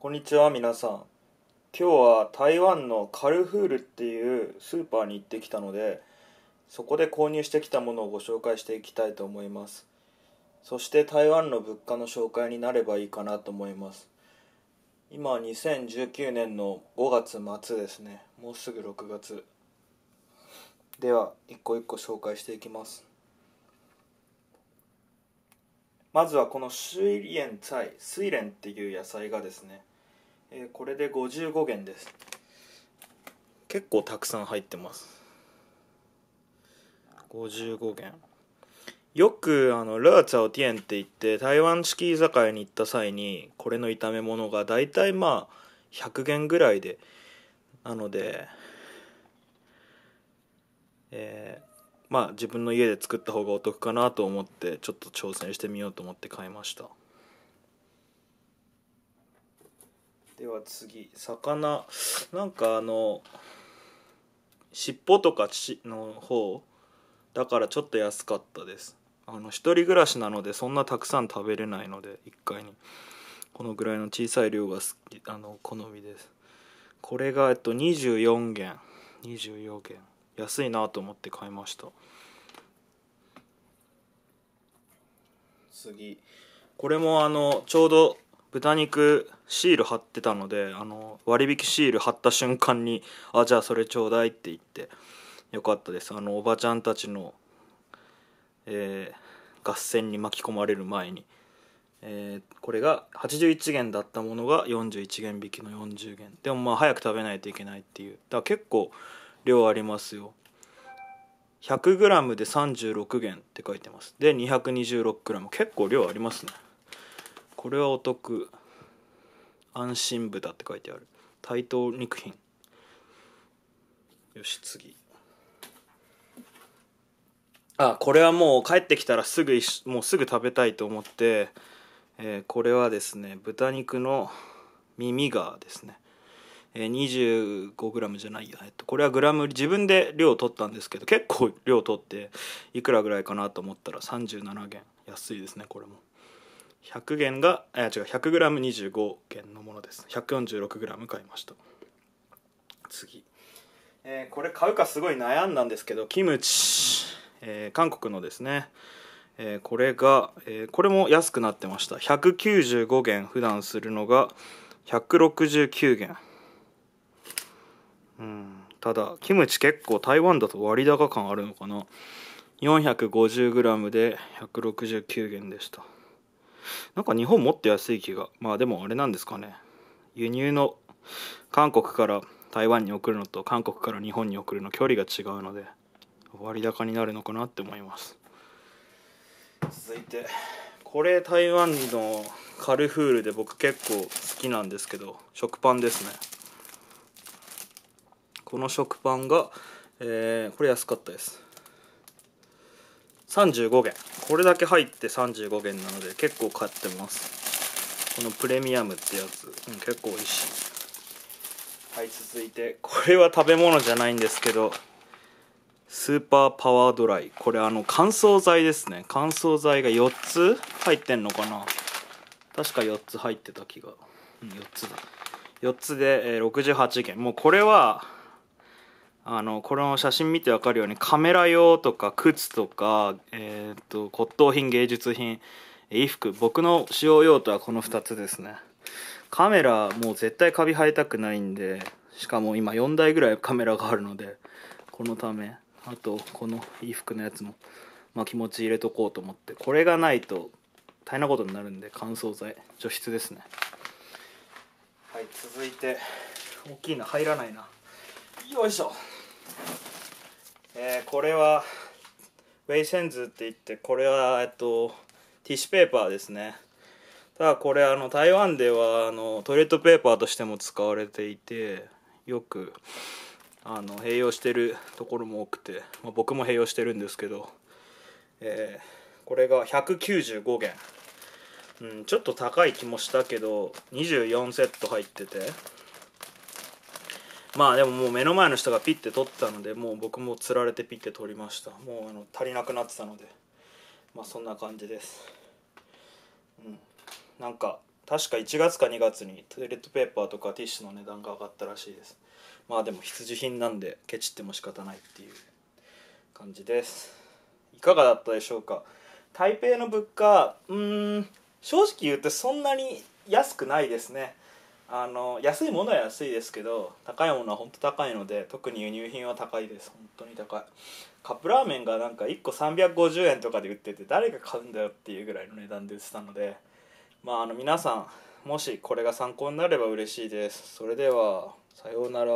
こんにちは皆さん今日は台湾のカルフールっていうスーパーに行ってきたのでそこで購入してきたものをご紹介していきたいと思いますそして台湾の物価の紹介になればいいかなと思います今2019年の5月末ですねもうすぐ6月では一個一個紹介していきますまずはこの水蓮菜水蓮っていう野菜がですね、えー、これで55元です結構たくさん入ってます55元よくあのルアーツァオティエンって言って台湾式居酒屋に行った際にこれの炒め物が大体まあ100元ぐらいでなのでえー、まあ自分の家で作った方がお得かなと思ってちょっと挑戦してみようと思って買いましたでは次魚なんかあの尻尾とかちの方だからちょっと安かったですあの一人暮らしなのでそんなたくさん食べれないので1回にこのぐらいの小さい量が好きあの好みですこれがえっと24元24元安いなと思って買いました次これもあのちょうど豚肉シール貼ってたのであの割引シール貼った瞬間に「あじゃあそれちょうだい」って言ってよかったですあのおばちゃんたちの、えー、合戦に巻き込まれる前に、えー、これが81元だったものが41元引きの40元でもまあ早く食べないといけないっていうだから結構量ありますよ 100g で36元って書いてますで 226g 結構量ありますねこれはお得安心豚って書いてある対等肉品よし次あこれはもう帰ってきたらすぐもうすぐ食べたいと思って、えー、これはですね豚肉の耳がですね 25g じゃないや、えっと、これはグラム自分で量を取ったんですけど結構量取っていくらぐらいかなと思ったら37元安いですねこれも100元があ違う 100g25 元のものです 146g 買いました次、えー、これ買うかすごい悩んだんですけどキムチ、えー、韓国のですねえー、これが、えー、これも安くなってました195元普段するのが169元ただキムチ結構台湾だと割高感あるのかな 450g で169元でしたなんか日本もっと安い気がまあでもあれなんですかね輸入の韓国から台湾に送るのと韓国から日本に送るの距離が違うので割高になるのかなって思います続いてこれ台湾のカルフールで僕結構好きなんですけど食パンですねこの食パンが、えー、これ安かったです35元これだけ入って35元なので結構買ってますこのプレミアムってやつ、うん、結構美味しいはい続いてこれは食べ物じゃないんですけどスーパーパワードライこれあの乾燥剤ですね乾燥剤が4つ入ってんのかな確か4つ入ってた気が、うん、4つだ4つで68元もうこれはあのこの写真見て分かるようにカメラ用とか靴とか、えー、っと骨董品芸術品衣服僕の使用用途はこの2つですねカメラもう絶対カビ生えたくないんでしかも今4台ぐらいカメラがあるのでこのためあとこの衣服のやつも、まあ、気持ち入れとこうと思ってこれがないと大変なことになるんで乾燥剤除湿ですねはい続いて大きいの入らないなよいしょえー、これはウェイセンズって言ってこれは、えっと、ティッシュペーパーですねただこれあの台湾ではあのトイレットペーパーとしても使われていてよくあの併用してるところも多くて、まあ、僕も併用してるんですけど、えー、これが195元、うん、ちょっと高い気もしたけど24セット入っててまあでももう目の前の人がピッて取ったのでもう僕もつられてピッて取りましたもうあの足りなくなってたのでまあそんな感じですうんなんか確か1月か2月にトイレットペーパーとかティッシュの値段が上がったらしいですまあでも必需品なんでケチっても仕方ないっていう感じですいかがだったでしょうか台北の物価うん正直言うとそんなに安くないですねあの安いものは安いですけど高いものは本当高いので特に輸入品は高いです本当に高いカップラーメンがなんか1個350円とかで売ってて誰が買うんだよっていうぐらいの値段で売ってたのでまああの皆さんもしこれが参考になれば嬉しいですそれではさようなら